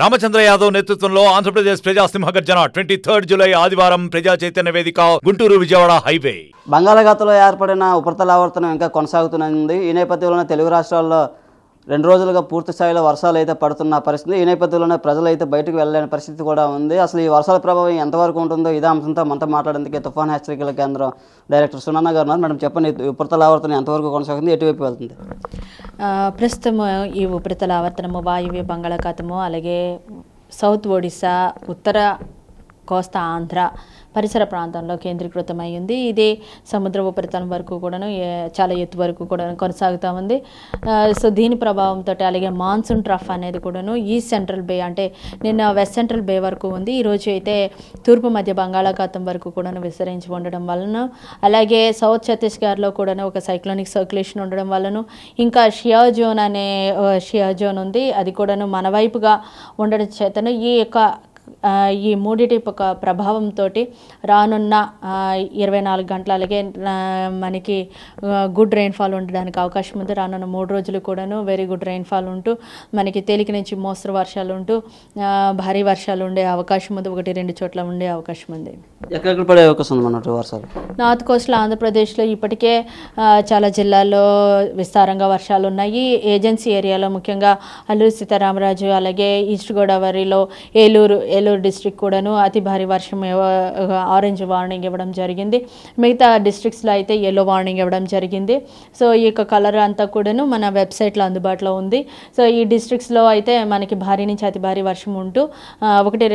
రామచంద్ర యాదవ్ నేతృత్వంలో ఆంధ్రప్రదేశ్ ప్రజాసింహ గర్జన twenty third July ఆదివారం ప్రజా చైతన్య వేదిక గుంటూరు విజయవాడ హైవే బంగాళాఖాతంలో ఏర్పడిన ఉపరితల ఆవర్తనం ఇంకా కొనసాగుతున్నది ఈ నేపథ్యంలో తెలుగు రాష్ట్రాల్లో రెండు రోజులుగా పూర్తి స్థాయిలో వర్షాలు అయితే పడుతున్న పరిస్థితి ఈ నేపథ్యంలోనే ప్రజలు అయితే బయటకు వెళ్ళలేని పరిస్థితి కూడా ఉంది అసలు ఈ వర్షాల ప్రభావం ఎంతవరకు ఉంటుందో ఇదే అంశంతో మనతో మాట్లాడేందుకే తుఫాన్ హెచ్చరికల కేంద్రం డైరెక్టర్ సునన్న గారు మేడం చెప్పండి ఉపరితల ఆవర్తనం ఎంతవరకు కొనసాగుతుంది ఎటువైపు వెళ్తుంది ಪ್ರಸ್ತಮ ಈ ಉಪ್ರತಲ ಆವರ್ತನಮು ವಾಯುವ್ಯ ಬಂಗಾಳ ಅಲಗೆ ಸೌತ್ ಒಡಿಶಾ ಉತ್ತರ కోస్తా ఆంధ్ర పరిసర ప్రాంతంలో ఉంది ఇది సముద్ర ఉపరితలం వరకు కూడాను చాలా ఎత్తు వరకు కూడా కొనసాగుతూ ఉంది సో దీని ప్రభావంతో అలాగే మాన్సూన్ ట్రఫ్ అనేది కూడాను ఈస్ట్ సెంట్రల్ బే అంటే నిన్న వెస్ట్ సెంట్రల్ బే వరకు ఉంది ఈరోజు అయితే తూర్పు మధ్య బంగాళాఖాతం వరకు కూడాను విస్తరించి ఉండడం వలన అలాగే సౌత్ ఛత్తీస్గఢ్లో కూడాను ఒక సైక్లోనిక్ సర్క్యులేషన్ ఉండడం వలన ఇంకా షియా జోన్ అనే షియా జోన్ ఉంది అది కూడాను మన వైపుగా ఉండడం చేతను ఈ యొక్క ఈ మూడిటి ఒక ప్రభావంతో రానున్న ఇరవై నాలుగు గంటల అలాగే మనకి గుడ్ రైన్ఫాల్ ఉండడానికి అవకాశం ఉంది రానున్న మూడు రోజులు కూడాను వెరీ గుడ్ రైన్ఫాల్ ఉంటూ మనకి తేలిక నుంచి మోస్తరు వర్షాలు ఉంటూ భారీ వర్షాలు ఉండే అవకాశం ఉంది ఒకటి రెండు చోట్ల ఉండే అవకాశం ఉంది ఎక్కడెక్కడ పడే అవకాశం ఉంది వర్షాలు నార్త్ కోస్ట్లో ఆంధ్రప్రదేశ్లో ఇప్పటికే చాలా జిల్లాల్లో విస్తారంగా వర్షాలు ఉన్నాయి ఏజెన్సీ ఏరియాలో ముఖ్యంగా అల్లూరు సీతారామరాజు అలాగే ఈస్ట్ గోదావరిలో ఏలూరు ఏలూరు డిస్టిక్ కూడాను అతి భారీ వర్షం ఆరెంజ్ వార్నింగ్ ఇవ్వడం జరిగింది మిగతా డిస్ట్రిక్ట్స్లో అయితే ఎల్లో వార్నింగ్ ఇవ్వడం జరిగింది సో ఈ యొక్క కలర్ అంతా కూడాను మన వెబ్సైట్లో అందుబాటులో ఉంది సో ఈ డిస్ట్రిక్ట్స్లో అయితే మనకి భారీ నుంచి అతి భారీ వర్షం ఉంటూ ఒకటి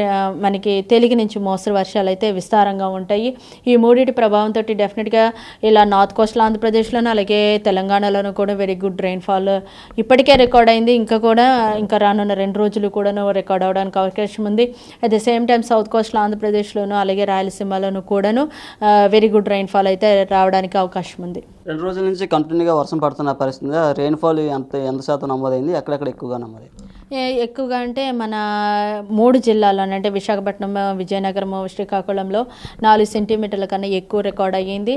మనకి తెలుగు నుంచి మోస్తరు వర్షాలు అయితే విస్తారంగా ఉంటాయి ఈ మూడింటి ప్రభావంతో డెఫినెట్గా ఇలా నార్త్ కోస్టల్ ఆంధ్రప్రదేశ్లోనూ అలాగే తెలంగాణలోనూ కూడా వెరీ గుడ్ రెయిన్ఫాల్ ఇప్పటికే రికార్డ్ అయింది ఇంకా కూడా ఇంకా రానున్న రెండు రోజులు కూడాను రికార్డ్ అవడానికి అవకాశం ఉంది at the same time south కోస్ట్లో ఆంధ్రప్రదేశ్లోను అలాగే రాయలసీమలోను కూడాను వెరీ గుడ్ రైన్ఫాల్ అయితే రావడానికి అవకాశం ఉంది రెండు రోజుల నుంచి కంటిన్యూగా వర్షం పడుతున్న పరిస్థితి రెయిన్ఫాల్ ఎంత ఎంత శాతం నమోదైంది ఎక్కడెక్కడ ఎక్కువగా నమోదైంది ఎక్కువగా అంటే మన మూడు జిల్లాలోనే అంటే విశాఖపట్నం విజయనగరం శ్రీకాకుళంలో నాలుగు సెంటీమీటర్ల కన్నా ఎక్కువ రికార్డ్ అయ్యింది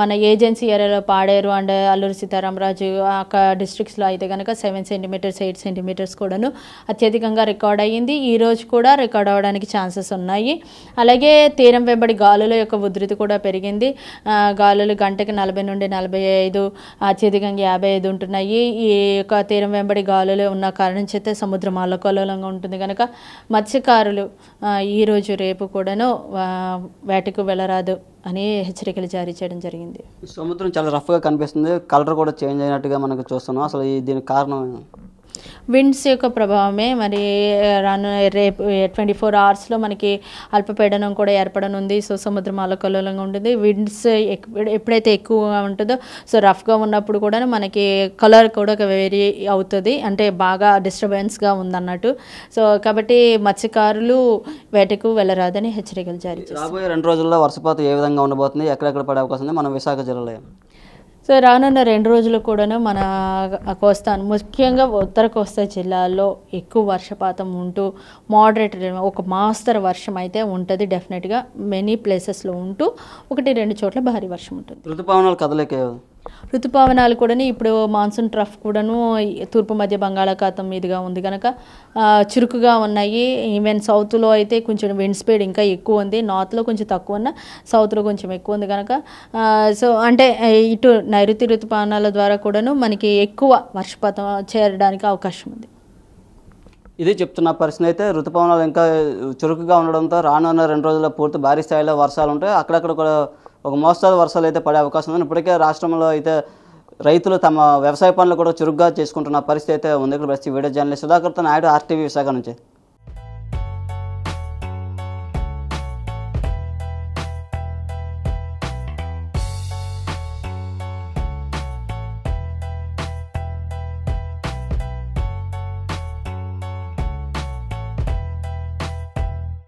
మన ఏజెన్సీ ఏరియాలో పాడేరు అండ్ అల్లూరు సీతారామరాజు అక్క డిస్ట్రిక్ట్స్లో అయితే కనుక సెవెన్ సెంటీమీటర్స్ ఎయిట్ సెంటీమీటర్స్ కూడాను అత్యధికంగా రికార్డ్ అయ్యింది ఈ రోజు కూడా రికార్డ్ అవ్వడానికి ఛాన్సెస్ ఉన్నాయి అలాగే తీరం వెంబడి గాలుల యొక్క ఉధృతి కూడా పెరిగింది గాలులు గంటకి నలభై నుండి నలభై ఐదు అత్యధికంగా యాభై ఐదు ఉంటున్నాయి ఈ యొక్క తీరం వెంబడి గాలులు ఉన్న కారణం అయితే సముద్రం అల్లకల్లోలంగా ఉంటుంది కనుక మత్స్యకారులు ఈరోజు రేపు కూడాను వేటకు వెళ్ళరాదు అని హెచ్చరికలు జారీ చేయడం జరిగింది సముద్రం చాలా రఫ్గా కనిపిస్తుంది కలర్ కూడా చేంజ్ అయినట్టుగా మనకు చూస్తున్నాం అసలు దీనికి కారణం విండ్స్ యొక్క ప్రభావమే మరి రాను రేపు ట్వంటీ ఫోర్ అవర్స్లో మనకి అల్పపీడనం కూడా ఏర్పడనుంది సో సముద్రం అలకలోలంగా ఉంటుంది విండ్స్ ఎప్పుడైతే ఎక్కువగా ఉంటుందో సో రఫ్గా ఉన్నప్పుడు కూడా మనకి కలర్ కూడా ఒక వేరీ అవుతుంది అంటే బాగా డిస్టర్బెన్స్గా ఉందన్నట్టు సో కాబట్టి మత్స్యకారులు వేటకు వెళ్ళరాదని హెచ్చరికలు జారీ రాబోయే రెండు రోజుల్లో వర్షపాతం ఏ విధంగా ఉండబోతుంది ఎక్కడెక్కడ పడే అవకాశం ఉంది మనం విశాఖ జిల్లాలో సో రానున్న రెండు రోజులు కూడాను మన కోస్తా ముఖ్యంగా ఉత్తర కోస్తా జిల్లాలో ఎక్కువ వర్షపాతం ఉంటూ మోడరేట్ ఒక మాస్టర్ వర్షం అయితే ఉంటుంది డెఫినెట్గా మెనీ ప్లేసెస్లో ఉంటూ ఒకటి రెండు చోట్ల భారీ వర్షం ఉంటుంది ఋతుపవనాలు కదలేక ఋతుపవనాలు కూడా ఇప్పుడు మాన్సూన్ ట్రఫ్ కూడాను తూర్పు మధ్య బంగాళాఖాతం మీదుగా ఉంది కనుక చురుకుగా ఉన్నాయి ఈవెన్ సౌత్లో అయితే కొంచెం విండ్ స్పీడ్ ఇంకా ఎక్కువ ఉంది నార్త్లో కొంచెం తక్కువ ఉన్న సౌత్లో కొంచెం ఎక్కువ ఉంది కనుక సో అంటే ఇటు నైరుతి ఋతుపవనాల ద్వారా కూడాను మనకి ఎక్కువ వర్షపాతం చేరడానికి అవకాశం ఉంది ఇది చెప్తున్న పరిస్థితి అయితే ఋతుపవనాలు ఇంకా చురుకుగా ఉండడంతో రానున్న రెండు రోజుల పూర్తి భారీ స్థాయిలో వర్షాలు ఉంటాయి అక్కడక్కడ కూడా ఒక మోస్తాదు వర్షాలు అయితే పడే అవకాశం ఉందని ఇప్పటికే రాష్ట్రంలో అయితే రైతులు తమ వ్యవసాయ పనులు కూడా చురుగ్గా చేసుకుంటున్న పరిస్థితి అయితే ఉంది ఇక్కడ ప్రస్తుతం వీడియో జర్నలిస్ట్ సుధాకర్తో నాయుడు ఆర్టీవీ విశాఖ నుంచి